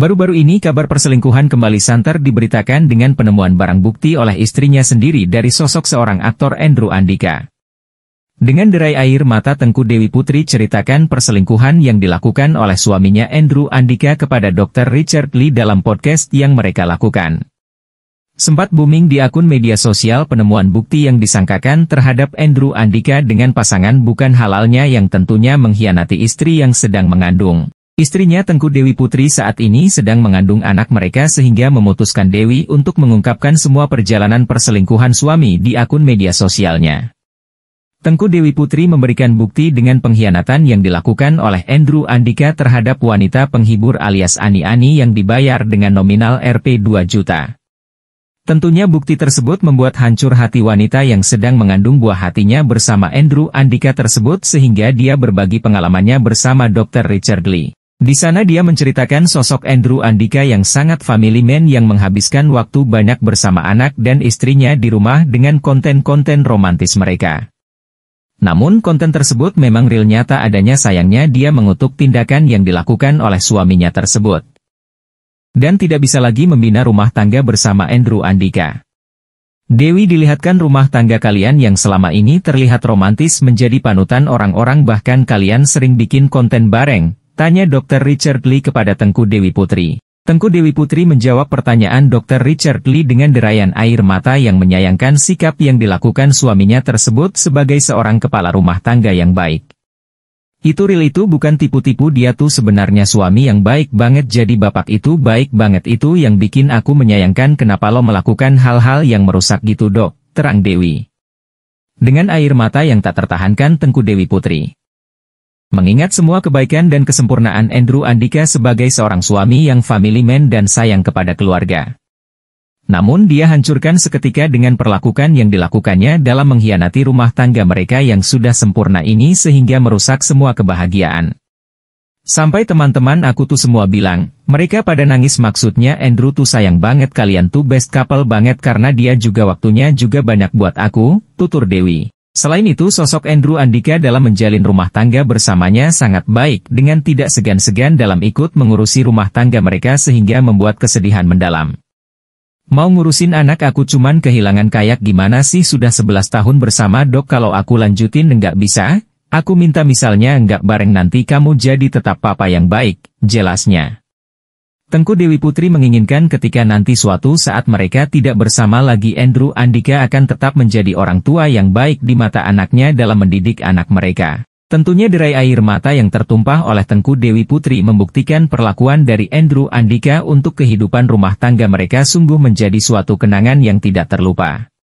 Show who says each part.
Speaker 1: Baru-baru ini kabar perselingkuhan kembali santer diberitakan dengan penemuan barang bukti oleh istrinya sendiri dari sosok seorang aktor Andrew Andika. Dengan derai air mata Tengku Dewi Putri ceritakan perselingkuhan yang dilakukan oleh suaminya Andrew Andika kepada Dr. Richard Lee dalam podcast yang mereka lakukan. Sempat booming di akun media sosial penemuan bukti yang disangkakan terhadap Andrew Andika dengan pasangan bukan halalnya yang tentunya mengkhianati istri yang sedang mengandung. Istrinya Tengku Dewi Putri saat ini sedang mengandung anak mereka sehingga memutuskan Dewi untuk mengungkapkan semua perjalanan perselingkuhan suami di akun media sosialnya. Tengku Dewi Putri memberikan bukti dengan pengkhianatan yang dilakukan oleh Andrew Andika terhadap wanita penghibur alias Ani Ani yang dibayar dengan nominal Rp 2 juta. Tentunya bukti tersebut membuat hancur hati wanita yang sedang mengandung buah hatinya bersama Andrew Andika tersebut sehingga dia berbagi pengalamannya bersama Dr. Richard Lee. Di sana dia menceritakan sosok Andrew Andika yang sangat family man yang menghabiskan waktu banyak bersama anak dan istrinya di rumah dengan konten-konten romantis mereka. Namun konten tersebut memang real nyata adanya sayangnya dia mengutuk tindakan yang dilakukan oleh suaminya tersebut. Dan tidak bisa lagi membina rumah tangga bersama Andrew Andika. Dewi dilihatkan rumah tangga kalian yang selama ini terlihat romantis menjadi panutan orang-orang bahkan kalian sering bikin konten bareng, Tanya Dr. Richard Lee kepada Tengku Dewi Putri. Tengku Dewi Putri menjawab pertanyaan Dr. Richard Lee dengan derayan air mata yang menyayangkan sikap yang dilakukan suaminya tersebut sebagai seorang kepala rumah tangga yang baik. Itu real itu bukan tipu-tipu dia tuh sebenarnya suami yang baik banget jadi bapak itu baik banget itu yang bikin aku menyayangkan kenapa lo melakukan hal-hal yang merusak gitu dok, terang Dewi. Dengan air mata yang tak tertahankan Tengku Dewi Putri. Mengingat semua kebaikan dan kesempurnaan Andrew Andika sebagai seorang suami yang family man dan sayang kepada keluarga. Namun dia hancurkan seketika dengan perlakukan yang dilakukannya dalam mengkhianati rumah tangga mereka yang sudah sempurna ini sehingga merusak semua kebahagiaan. Sampai teman-teman aku tuh semua bilang, mereka pada nangis maksudnya Andrew tuh sayang banget kalian tuh best couple banget karena dia juga waktunya juga banyak buat aku, tutur Dewi. Selain itu sosok Andrew Andika dalam menjalin rumah tangga bersamanya sangat baik dengan tidak segan-segan dalam ikut mengurusi rumah tangga mereka sehingga membuat kesedihan mendalam. Mau ngurusin anak aku cuman kehilangan kayak gimana sih sudah 11 tahun bersama dok kalau aku lanjutin nggak bisa, aku minta misalnya nggak bareng nanti kamu jadi tetap papa yang baik, jelasnya. Tengku Dewi Putri menginginkan ketika nanti suatu saat mereka tidak bersama lagi Andrew Andika akan tetap menjadi orang tua yang baik di mata anaknya dalam mendidik anak mereka. Tentunya derai air mata yang tertumpah oleh Tengku Dewi Putri membuktikan perlakuan dari Andrew Andika untuk kehidupan rumah tangga mereka sungguh menjadi suatu kenangan yang tidak terlupa.